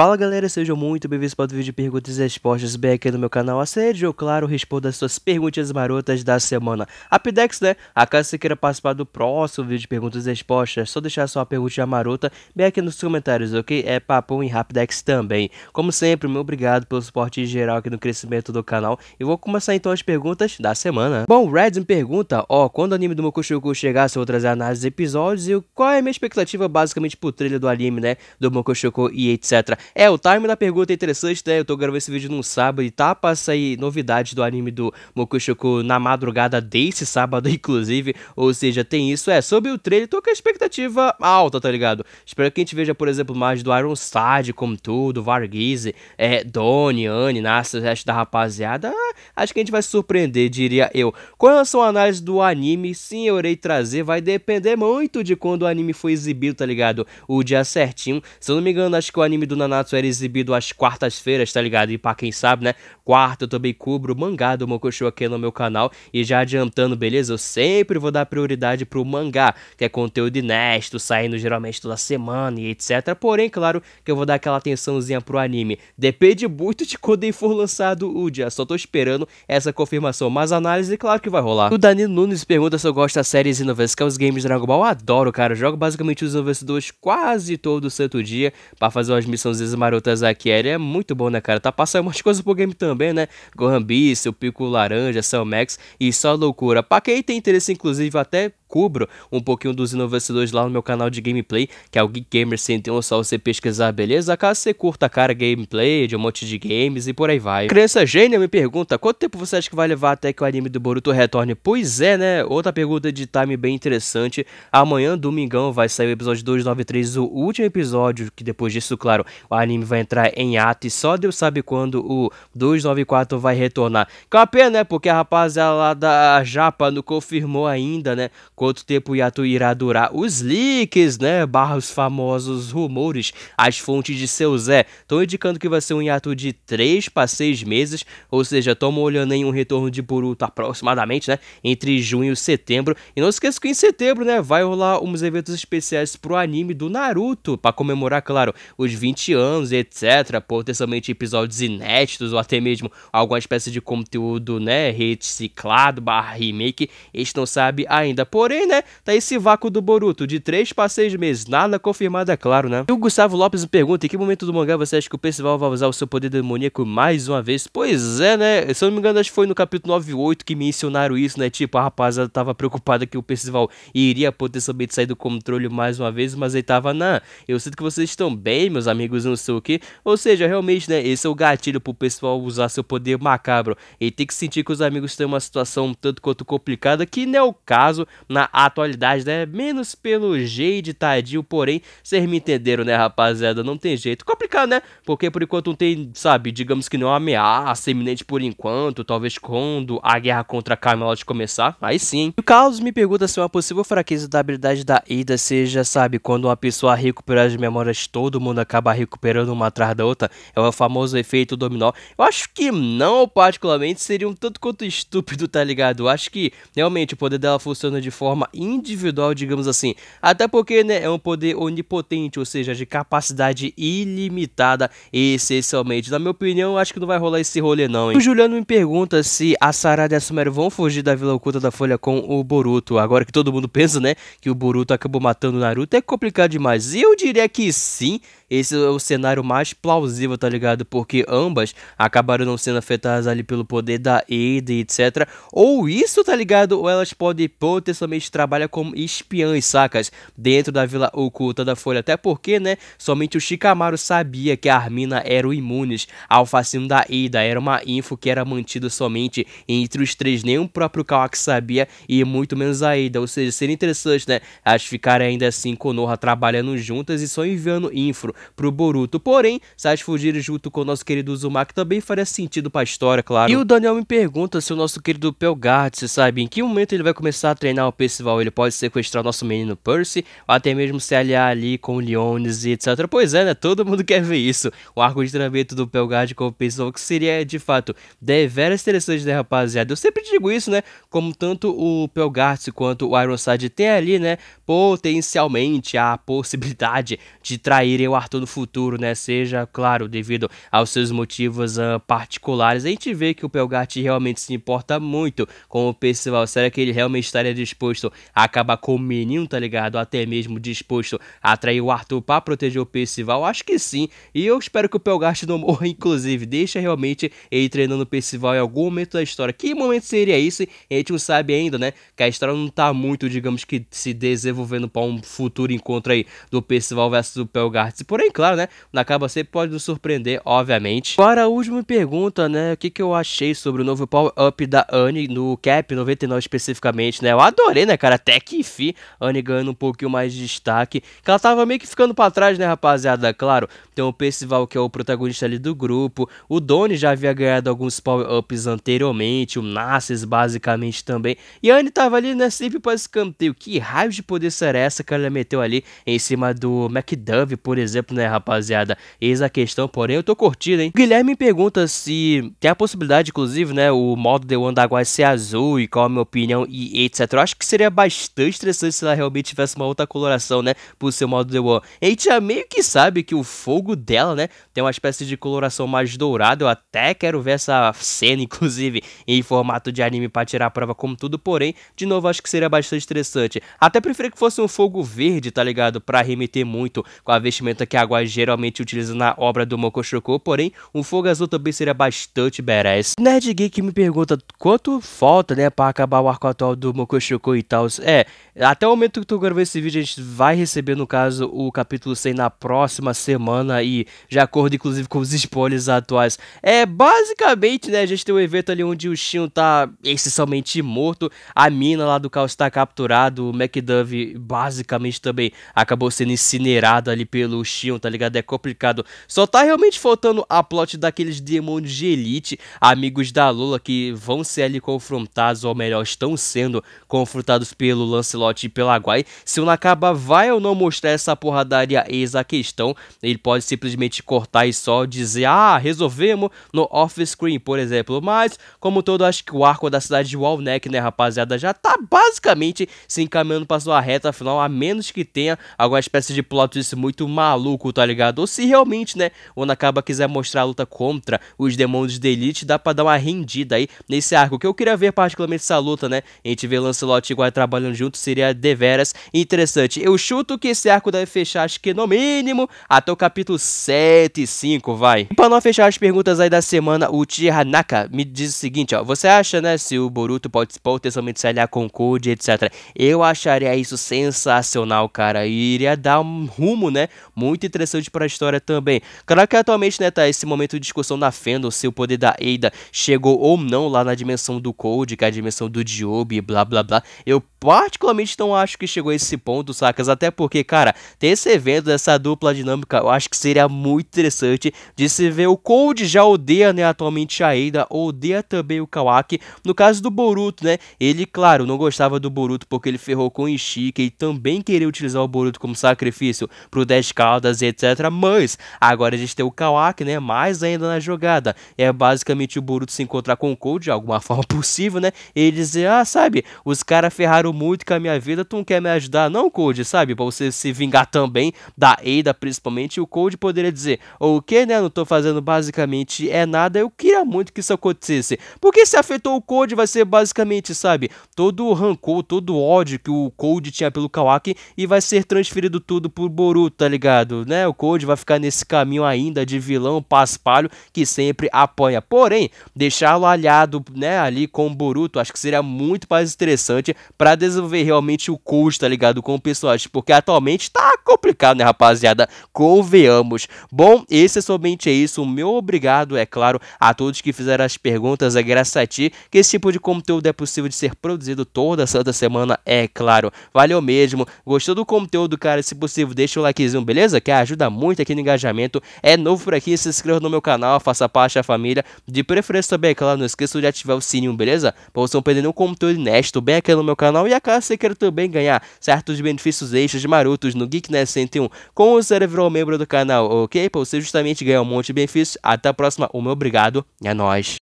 Fala galera, sejam muito bem-vindos para o vídeo de perguntas e respostas bem aqui no meu canal. A sede, eu claro, respondo as suas perguntas marotas da semana. Apidex, né? A caso você queira participar do próximo vídeo de perguntas e respostas, é só deixar sua pergunta marota bem aqui nos comentários, ok? É papo em Rapidex também. Como sempre, muito obrigado pelo suporte geral aqui no crescimento do canal. E vou começar então as perguntas da semana. Bom, Reds me pergunta, ó, oh, quando o anime do Mokushoku chegar, se eu vou trazer análises episódios e qual é a minha expectativa basicamente pro trailer do anime, né? Do Mokushoku e etc. É, o time da pergunta é interessante, né? Eu tô gravando esse vídeo num sábado e tá pra sair novidades do anime do Mokushoku na madrugada desse sábado, inclusive. Ou seja, tem isso. É, sobre o trailer, tô com a expectativa alta, tá ligado? Espero que a gente veja, por exemplo, mais do Side, como tudo, Varghese, é, Donnie, Anne, Nasa, o resto da rapaziada. Ah, acho que a gente vai se surpreender, diria eu. Com relação à análise do anime, sim, eu irei trazer. Vai depender muito de quando o anime foi exibido, tá ligado? O dia certinho. Se eu não me engano, acho que o anime do Nan campeonato era é exibido às quartas-feiras, tá ligado? E pra quem sabe, né? Quarta eu também cubro mangá do Mokushu aqui no meu canal. E já adiantando, beleza? Eu sempre vou dar prioridade pro mangá, que é conteúdo nesto saindo geralmente toda semana e etc. Porém, claro que eu vou dar aquela atençãozinha pro anime. Depende muito de quando ele for lançado o dia. Só tô esperando essa confirmação. Mas análise, claro que vai rolar. O Danilo Nunes pergunta se eu gosto das séries inovadas, que é os games Dragon Ball. Eu adoro, cara. Eu jogo basicamente os 2 quase todo santo dia para fazer umas missões vezes marotas aqui, ele é muito bom, né, cara? Tá passando um monte de coisa pro game também, né? Gohan Beast, o Pico Laranja, São Max e só loucura. Pra quem tem interesse, inclusive, até cubro um pouquinho dos investidores lá no meu canal de gameplay, que é o Geek Gamer 101, é só você pesquisar, beleza? Caso você curta, cara, gameplay de um monte de games e por aí vai. Criança gênia me pergunta, quanto tempo você acha que vai levar até que o anime do Boruto retorne? Pois é, né? Outra pergunta de time bem interessante. Amanhã, domingão, vai sair o episódio 293, o último episódio, que depois disso, claro, o anime vai entrar em ato e só Deus sabe quando o 294 vai retornar. Que é uma pena, né? Porque a rapaziada lá da Japa não confirmou ainda, né? quanto tempo o Yato irá durar os leaks, né, barra os famosos rumores, as fontes de seu Zé estão indicando que vai ser um hiato de 3 para 6 meses, ou seja, estamos olhando em um retorno de buruto tá aproximadamente, né, entre junho e setembro, e não esqueça que em setembro, né, vai rolar uns eventos especiais pro anime do Naruto, para comemorar, claro, os 20 anos, etc, potencialmente episódios inéditos, ou até mesmo alguma espécie de conteúdo, né, reciclado, barra remake, a gente não sabe ainda, Por Porém, né, tá esse vácuo do Boruto, de 3 para 6 meses. Nada confirmado, é claro, né? E o Gustavo Lopes pergunta, em que momento do mangá você acha que o Percival vai usar o seu poder demoníaco mais uma vez? Pois é, né? Se eu não me engano, acho que foi no capítulo 9 e 8 que me ensinaram isso, né? Tipo, a rapaziada tava preocupada que o Percival iria potencialmente sair do controle mais uma vez, mas ele tava, na. Eu sinto que vocês estão bem, meus amigos, não sei o que. Ou seja, realmente, né? Esse é o gatilho pro pessoal usar seu poder macabro. Ele tem que sentir que os amigos têm uma situação tanto quanto complicada, que não é o caso. Na na atualidade, né? Menos pelo jeito Tadinho, porém, vocês me entenderam, né, rapaziada? Não tem jeito. Complicado, né? Porque por enquanto não tem, sabe, digamos que não é ameaça iminente por enquanto, talvez quando a guerra contra Camelot começar, aí sim. O Carlos me pergunta se é uma possível fraqueza da habilidade da Ida seja, sabe, quando uma pessoa recupera as memórias, todo mundo acaba recuperando uma atrás da outra, é o famoso efeito dominó. Eu acho que não, particularmente, seria um tanto quanto estúpido, tá ligado? Eu acho que realmente o poder dela funciona de forma forma individual, digamos assim. Até porque né, é um poder onipotente, ou seja, de capacidade ilimitada, essencialmente. É Na minha opinião, acho que não vai rolar esse rolê não, hein? O Juliano me pergunta se a Sarada e a Sumério vão fugir da Vila Oculta da Folha com o Boruto. Agora que todo mundo pensa, né, que o Boruto acabou matando o Naruto, é complicado demais. Eu diria que sim, esse é o cenário mais plausível, tá ligado? Porque ambas acabaram não sendo afetadas ali pelo poder da Ada, etc. Ou isso, tá ligado? Ou elas podem potencialmente eles trabalham como espiãs, sacas? Dentro da vila oculta da Folha. Até porque, né? Somente o Shikamaru sabia que a Armina era o imunes ao facinho da Ida. Era uma info que era mantida somente entre os três. Nem o próprio Kawaki sabia e muito menos a Ida. Ou seja, seria interessante, né? Elas ficarem ainda assim com Konoha trabalhando juntas e só enviando info pro Boruto. Porém, se elas fugirem junto com o nosso querido Uzumaki também faria sentido pra história, claro. E o Daniel me pergunta se o nosso querido Pelgard, você sabe, em que momento ele vai começar a treinar o PC Percival ele pode sequestrar o nosso menino Percy, ou até mesmo se aliar ali com o Leones e etc. Pois é, né? Todo mundo quer ver isso. O arco de treinamento do Pelgard com o Percival, que seria de fato deveras interessante, né, rapaziada? Eu sempre digo isso, né? Como tanto o Pelgard quanto o Ironside tem ali, né? Potencialmente a possibilidade de traírem o Arthur no futuro, né? Seja, claro, devido aos seus motivos uh, particulares. A gente vê que o Pelgart realmente se importa muito com o Percival. Será que ele realmente estaria disposto? disposto a acabar com o menino, tá ligado? Até mesmo disposto a atrair o Arthur para proteger o Percival? Acho que sim. E eu espero que o Pelgast não morra, inclusive. Deixa realmente ele treinando o Percival em algum momento da história. Que momento seria esse? A gente não sabe ainda, né? Que a história não tá muito, digamos que, se desenvolvendo para um futuro encontro aí do Percival versus o Pelgast. Porém, claro, né? Acaba sempre pode nos surpreender, obviamente. Para a último pergunta, né? O que, que eu achei sobre o novo power-up da Anne no Cap 99 especificamente, né? Eu adorei né, cara? Até que enfim, Anne ganhando um pouquinho mais de destaque. Que ela tava meio que ficando para trás, né, rapaziada? Claro, tem o Percival, que é o protagonista ali do grupo. O Doni já havia ganhado alguns power-ups anteriormente. O Nasses, basicamente, também. E a Anne tava ali, né, sempre pra escanteio. Que raio de poder ser essa que ela meteu ali em cima do McDuff, por exemplo, né, rapaziada? Eis a questão, porém, eu tô curtindo, hein? O Guilherme pergunta se tem a possibilidade, inclusive, né, o modo de One da ser azul e qual a minha opinião e etc. Eu acho que seria bastante interessante se ela realmente tivesse uma outra coloração, né? Pro seu modo de One. A gente já meio que sabe que o fogo dela, né? Tem uma espécie de coloração mais dourada. Eu até quero ver essa cena, inclusive, em formato de anime para tirar a prova como tudo. Porém, de novo, acho que seria bastante interessante. Até preferia que fosse um fogo verde, tá ligado? Pra remeter muito com a vestimenta que a Agua geralmente utiliza na obra do Mokoshoko. Porém, um fogo azul também seria bastante badass. Nerd Geek me pergunta quanto falta, né? Pra acabar o arco atual do Mokoshoko e tal. É, até o momento que tu gravou esse vídeo, a gente vai receber, no caso, o capítulo 100 na próxima semana e de acordo, inclusive, com os spoilers atuais. É, basicamente, né, a gente tem um evento ali onde o Shin tá essencialmente morto, a mina lá do caos tá capturado, o McDuff basicamente também acabou sendo incinerado ali pelo Shin, tá ligado? É complicado. Só tá realmente faltando a plot daqueles demônios de elite, amigos da Lula, que vão ser ali confrontados, ou melhor, estão sendo confrontados comentados pelo Lancelot e pelo Aguai, se o Nakaba vai ou não mostrar essa porradaria ex a questão, ele pode simplesmente cortar e só dizer, ah, resolvemos no off-screen, por exemplo. Mas, como todo, acho que o arco da cidade de Walneck, né, rapaziada, já tá basicamente se encaminhando pra sua reta final, a menos que tenha alguma espécie de plot twist muito maluco, tá ligado? Ou se realmente, né, o Nakaba quiser mostrar a luta contra os demônios de Elite, dá pra dar uma rendida aí nesse arco, que eu queria ver particularmente essa luta, né, a gente vê Lancelot agora trabalhando juntos seria deveras interessante. Eu chuto que esse arco deve fechar, acho que no mínimo, até o capítulo 7 e 5, vai. E pra não fechar as perguntas aí da semana, o Tihanaka me diz o seguinte, ó. Você acha, né, se o Boruto pode potencialmente se aliar com o Code, etc. Eu acharia isso sensacional, cara. E iria dar um rumo, né, muito interessante para a história também. Claro que atualmente, né, tá esse momento de discussão na Fenda, se o poder da Eida chegou ou não lá na dimensão do Code, que é a dimensão do Diobe, blá blá blá. Eu particularmente não acho que chegou a esse ponto, sacas? Até porque, cara, ter esse evento, essa dupla dinâmica, eu acho que seria muito interessante de se ver. O Cold já odeia, né, atualmente a Aida, odeia também o Kawaki. No caso do Boruto, né, ele, claro, não gostava do Boruto porque ele ferrou com o Ishika e também queria utilizar o Boruto como sacrifício pro 10 Caldas e etc. Mas, agora a gente tem o Kawaki, né, mais ainda na jogada. É basicamente o Boruto se encontrar com o Cold de alguma forma possível, né, e dizer, ah, sabe, os caras ferraram muito com a minha vida, tu não quer me ajudar não, Cold, sabe? Pra você se vingar também da Ada, principalmente. E o Cold poderia dizer, o que, né? Não tô fazendo basicamente é nada, eu queria muito que isso acontecesse. Porque se afetou o Cold, vai ser basicamente, sabe? Todo o rancor, todo o ódio que o Cold tinha pelo Kawaki e vai ser transferido tudo pro Boruto, tá ligado? Né? O Cold vai ficar nesse caminho ainda de vilão paspalho que sempre apanha. Porém, deixá-lo alhado, né, ali com o Boruto, acho que seria muito mais interessante para desenvolver realmente o custo tá ligado? Com o personagem, porque atualmente tá complicado, né, rapaziada? Conveamos. Bom, esse é somente isso. O meu obrigado, é claro, a todos que fizeram as perguntas. É graças a ti que esse tipo de conteúdo é possível de ser produzido toda santa semana, é claro. Valeu mesmo. Gostou do conteúdo, cara? Se possível, deixa o likezinho, beleza? Que ajuda muito aqui no engajamento. É novo por aqui, se inscreva no meu canal, faça parte da família. De preferência também, é claro, não esqueça de ativar o sininho, beleza? Pra você não perder nenhum conteúdo inédito, bem aqui no meu meu canal e acaso você queira também ganhar certos benefícios extras marotos no Geekness 101 com o cerebral membro do canal, ok? Pra você justamente ganhar um monte de benefícios. Até a próxima, o meu obrigado, é nóis!